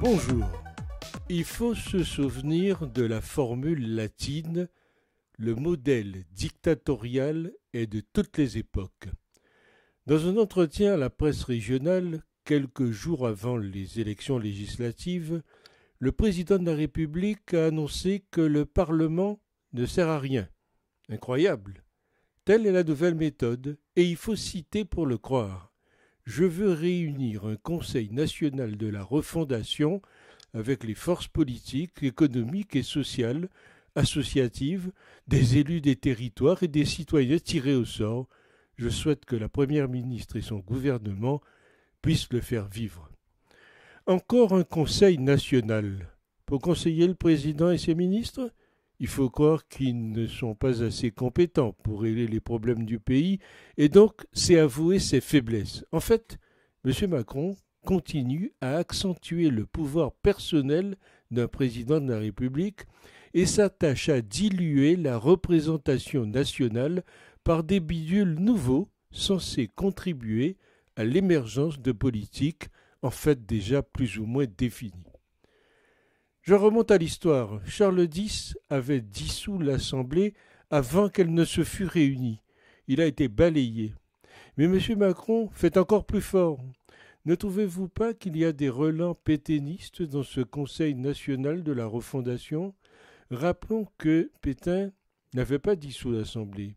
Bonjour. Il faut se souvenir de la formule latine le modèle dictatorial est de toutes les époques. Dans un entretien à la presse régionale, quelques jours avant les élections législatives, le président de la République a annoncé que le Parlement ne sert à rien. Incroyable. Telle est la nouvelle méthode, et il faut citer pour le croire. Je veux réunir un Conseil national de la refondation avec les forces politiques, économiques et sociales, associatives, des élus des territoires et des citoyens tirés au sort. Je souhaite que la Première ministre et son gouvernement puissent le faire vivre. Encore un Conseil national pour conseiller le président et ses ministres il faut croire qu'ils ne sont pas assez compétents pour régler les problèmes du pays, et donc c'est avouer ses faiblesses. En fait, M. Macron continue à accentuer le pouvoir personnel d'un président de la République et s'attache à diluer la représentation nationale par des bidules nouveaux censés contribuer à l'émergence de politiques en fait déjà plus ou moins définies. Je remonte à l'histoire. Charles X avait dissous l'Assemblée avant qu'elle ne se fût réunie. Il a été balayé. Mais M. Macron fait encore plus fort. Ne trouvez-vous pas qu'il y a des relents pétainistes dans ce Conseil national de la refondation Rappelons que Pétain n'avait pas dissous l'Assemblée,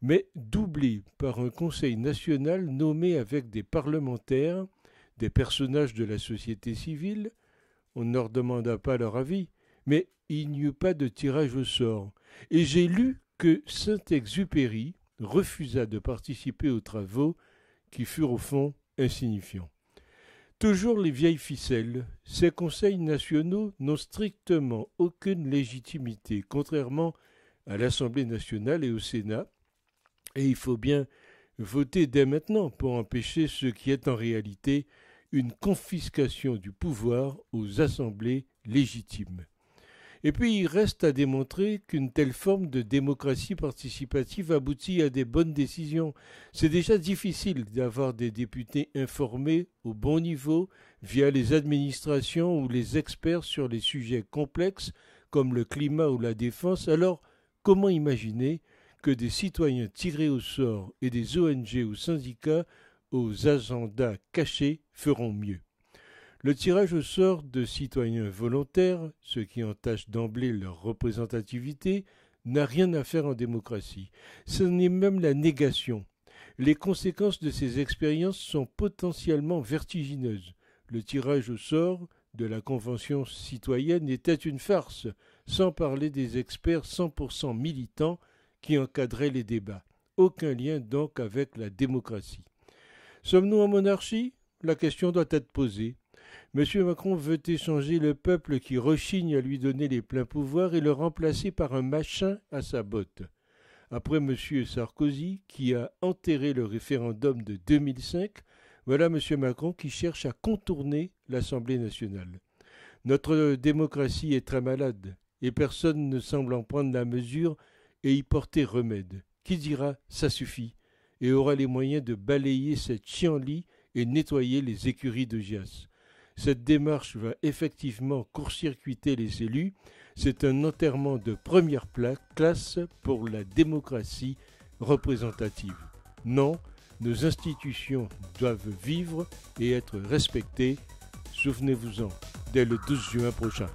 mais doublé par un Conseil national nommé avec des parlementaires, des personnages de la société civile, on ne leur demanda pas leur avis, mais il n'y eut pas de tirage au sort, et j'ai lu que Saint-Exupéry refusa de participer aux travaux qui furent au fond insignifiants. Toujours les vieilles ficelles, ces conseils nationaux n'ont strictement aucune légitimité, contrairement à l'Assemblée nationale et au Sénat, et il faut bien voter dès maintenant pour empêcher ce qui est en réalité une confiscation du pouvoir aux assemblées légitimes. Et puis il reste à démontrer qu'une telle forme de démocratie participative aboutit à des bonnes décisions. C'est déjà difficile d'avoir des députés informés au bon niveau via les administrations ou les experts sur les sujets complexes comme le climat ou la défense. Alors comment imaginer que des citoyens tirés au sort et des ONG ou syndicats aux agendas cachés feront mieux. Le tirage au sort de citoyens volontaires, ceux qui entachent d'emblée leur représentativité, n'a rien à faire en démocratie. Ce n'est même la négation. Les conséquences de ces expériences sont potentiellement vertigineuses. Le tirage au sort de la Convention citoyenne était une farce, sans parler des experts 100% militants qui encadraient les débats. Aucun lien donc avec la démocratie. Sommes-nous en monarchie la question doit être posée. M. Macron veut échanger le peuple qui rechigne à lui donner les pleins pouvoirs et le remplacer par un machin à sa botte. Après M. Sarkozy, qui a enterré le référendum de 2005, voilà M. Macron qui cherche à contourner l'Assemblée nationale. Notre démocratie est très malade et personne ne semble en prendre la mesure et y porter remède. Qui dira ça suffit et aura les moyens de balayer cette chienlit et nettoyer les écuries de Gias. Cette démarche va effectivement court-circuiter les élus. C'est un enterrement de première classe pour la démocratie représentative. Non, nos institutions doivent vivre et être respectées. Souvenez-vous-en dès le 12 juin prochain.